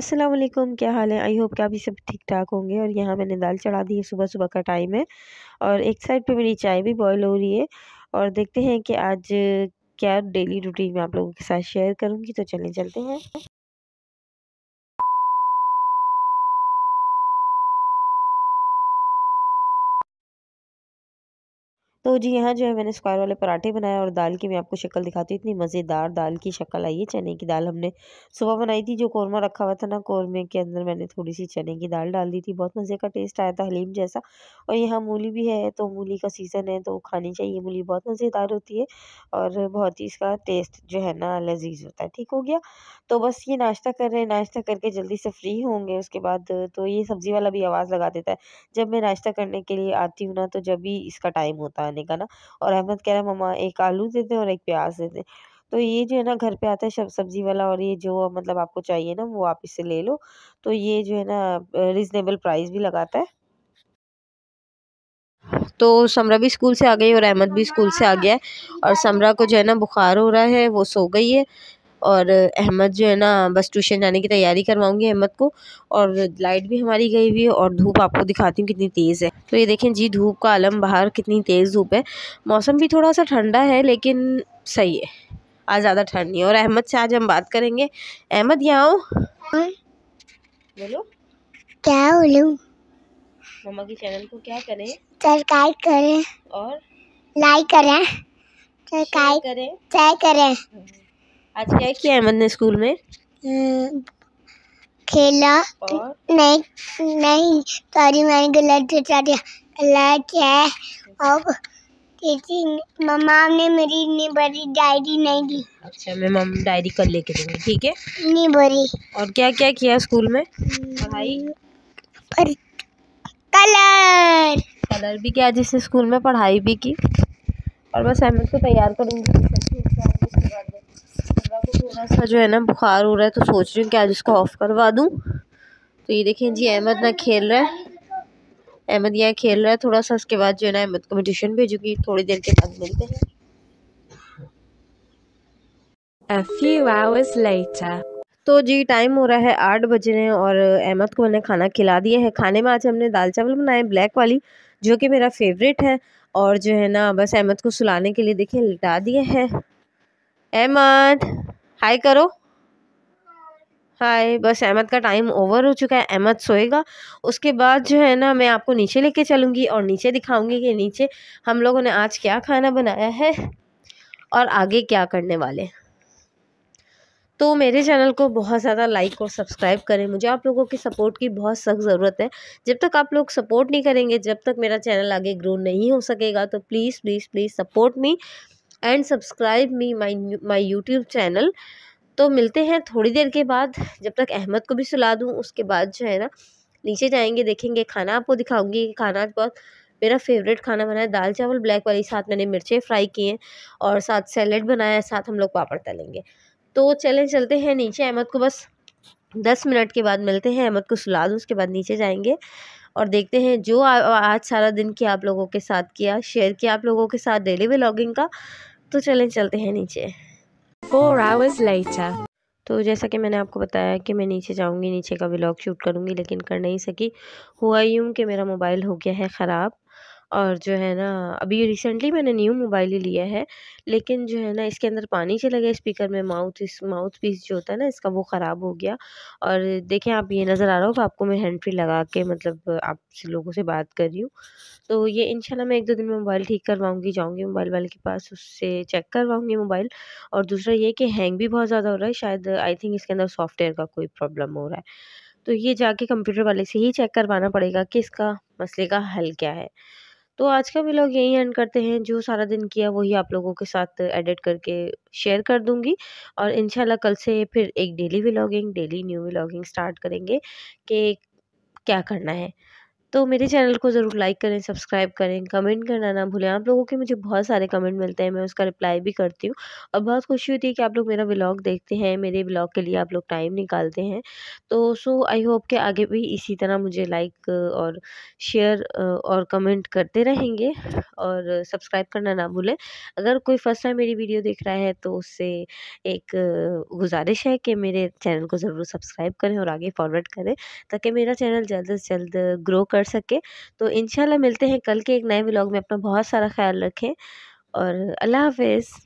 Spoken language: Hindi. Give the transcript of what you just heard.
अस्सलाम वालेकुम क्या हाल है आई होप कि आप ये सब ठीक ठाक होंगे और यहाँ मैंने दाल चढ़ा दी है सुबह सुबह का टाइम है और एक साइड पे मेरी चाय भी बॉयल हो रही है और देखते हैं कि आज क्या डेली रूटीन में आप लोगों के साथ शेयर करूँगी तो चलें चलते हैं तो जी यहाँ जो है मैंने स्क्वायर वाले पराठे बनाए और दाल की मैं आपको शक्ल दिखाती हूँ इतनी मज़ेदार दाल की शक्ल आई है चने की दाल हमने सुबह बनाई थी जो कौरमा रखा हुआ था ना कौरमे के अंदर मैंने थोड़ी सी चने की दाल डाल दी थी बहुत मज़े का टेस्ट आया था हलीम जैसा और यहाँ मूली भी है तो मूली का सीज़न है तो खानी चाहिए मूली बहुत मज़ेदार होती है और बहुत ही इसका टेस्ट जो है ना लजीज होता है ठीक हो गया तो बस ये नाश्ता कर रहे हैं नाश्ता करके जल्दी से फ्री होंगे उसके बाद तो ये सब्ज़ी वाला भी आवाज़ लगा देता है जब मैं नाश्ता करने के लिए आती हूँ ना तो जब भी इसका टाइम होता है खाने का ना और अहमद कह रहा है मम्मा एक आलू दे दें और एक प्याज दे दें तो ये जो है ना घर पे आता है सब्जी वाला और ये जो मतलब आपको चाहिए ना वो आप इसे ले लो तो ये जो है ना रिजनेबल प्राइस भी लगाता है तो समरा भी स्कूल से आ गई और अहमद भी स्कूल से आ गया है और समरा को जो है ना बुखार हो रहा है वो सो गई है और अहमद जो है ना बस ट्यूशन जाने की तैयारी करवाऊंगी अहमद को और लाइट भी हमारी गई हुई है और धूप आपको दिखाती हूँ कितनी तेज़ है तो ये देखें जी धूप का आलम बाहर कितनी तेज़ धूप है मौसम भी थोड़ा सा ठंडा है लेकिन सही है आज ज़्यादा ठंड नहीं और अहमद से आज हम बात करेंगे अहमद यहाँ आओ हाँ। बोलो क्या बोलो मम्मा के चैनल को क्या करें सब्सक्राइब करें और लाइक करें सब्सक्राइब करें शेयर करें आज क्या किया अहमद ने स्कूल में हम्म, खेला नहीं नहीं सॉरी मैंने गलत सोचा दिया गलत है अब मम्मा ने मेरी इतनी बड़ी डायरी नहीं दी अच्छा मैं मम डायरी कल लेके दूंगी ठीक है नहीं बड़ी और क्या क्या किया स्कूल में हम्म, पढ़ाई पर कलर कलर भी किया जिसने स्कूल में पढ़ाई भी की और बस अहमद को तैयार करूँगी अच्छा सा जो है ना बुखार हो रहा है तो सोच रही हूँ कि आज इसको ऑफ़ करवा दूँ तो ये देखें जी अहमद ना खेल रहा है अहमद यहाँ खेल रहा है थोड़ा सा उसके बाद जो है ना अहमद को मैं ट्यूशन भेजूँगी थोड़ी देर के बाद मिलते हैं A few hours later. तो जी टाइम हो रहा है आठ हैं और अहमद को मैंने खाना खिला दिया है खाने में आज हमने दाल चावल बनाए ब्लैक वाली जो कि मेरा फेवरेट है और जो है ना बस अहमद को सुलाने के लिए देखिए लिटा दिया है अहमद हाय करो हाय बस अहमद का टाइम ओवर हो चुका है अहमद सोएगा उसके बाद जो है ना मैं आपको नीचे लेके चलूँगी और नीचे दिखाऊँगी कि नीचे हम लोगों ने आज क्या खाना बनाया है और आगे क्या करने वाले हैं तो मेरे चैनल को बहुत ज़्यादा लाइक और सब्सक्राइब करें मुझे आप लोगों की सपोर्ट की बहुत सख्त ज़रूरत है जब तक आप लोग सपोर्ट नहीं करेंगे जब तक मेरा चैनल आगे ग्रो नहीं हो सकेगा तो please please please support me and subscribe me my my YouTube channel तो मिलते हैं थोड़ी देर के बाद जब तक अहमद को भी सुला दूँ उसके बाद जो है ना नीचे जाएंगे देखेंगे खाना आपको दिखाऊंगी खाना बहुत मेरा फेवरेट खाना बना है दाल चावल ब्लैक वाली साथ मैंने मिर्चें फ्राई किए और साथ सैलड बनाया है साथ हम लोग पापड़ तलेंगे तो चलें चलते हैं नीचे अहमद को बस दस मिनट के बाद मिलते हैं अहमद को सुला दूँ उसके बाद नीचे जाएंगे और देखते हैं जो आज सारा दिन किया आप लोगों के साथ किया शेयर किया आप लोगों के साथ डेली व्लॉगिंग का तो चलें चलते हैं नीचे फोर आवर्स later. तो जैसा कि मैंने आपको बताया कि मैं नीचे जाऊंगी नीचे का व्लॉग शूट करूंगी लेकिन कर नहीं सकी हुआ यूँ कि मेरा मोबाइल हो गया है ख़राब और जो है ना अभी रिसेंटली मैंने न्यू मोबाइल ही लिया है लेकिन जो है ना इसके अंदर पानी चला गया स्पीकर में माउथ इस माउथ पीस जो होता है ना इसका वो ख़राब हो गया और देखें आप ये नज़र आ रहा होगा आपको मैं हैंड फ्री लगा के मतलब आप लोगों से बात कर रही हूँ तो ये इंशाल्लाह मैं एक दो दिन में मोबाइल ठीक करवाऊँगी जाऊँगी मोबाइल वाले के पास उससे चेक करवाऊँगी मोबाइल और दूसरा ये कि हैंग भी बहुत ज़्यादा हो रहा है शायद आई थिंक इसके अंदर सॉफ्टवेयर का कोई प्रॉब्लम हो रहा है तो ये जाके कंप्यूटर वाले से ही चेक करवाना पड़ेगा कि इसका मसले का हल क्या है तो आज का व्लॉग यही एंड करते हैं जो सारा दिन किया वही आप लोगों के साथ एडिट करके शेयर कर दूंगी और इनशाला कल से फिर एक daily vlogging daily new vlogging start करेंगे कि क्या करना है तो मेरे चैनल को ज़रूर लाइक करें सब्सक्राइब करें कमेंट करना ना भूलें आप लोगों के मुझे बहुत सारे कमेंट मिलते हैं मैं उसका रिप्लाई भी करती हूँ और बहुत खुशी होती है कि आप लोग मेरा ब्लॉग देखते हैं मेरे ब्लॉग के लिए आप लोग टाइम निकालते हैं तो सो आई होप कि आगे भी इसी तरह मुझे लाइक और शेयर और कमेंट करते रहेंगे और सब्सक्राइब करना ना भूलें अगर कोई फर्स्ट टाइम मेरी वीडियो देख रहा है तो उससे एक गुजारिश है कि मेरे चैनल को ज़रूर सब्सक्राइब करें और आगे फॉरवर्ड करें ताकि मेरा चैनल जल्द से जल्द ग्रो कर कर सके तो इनशाला मिलते हैं कल के एक नए व्लॉग में अपना बहुत सारा ख्याल रखें और अल्लाह हाफिज़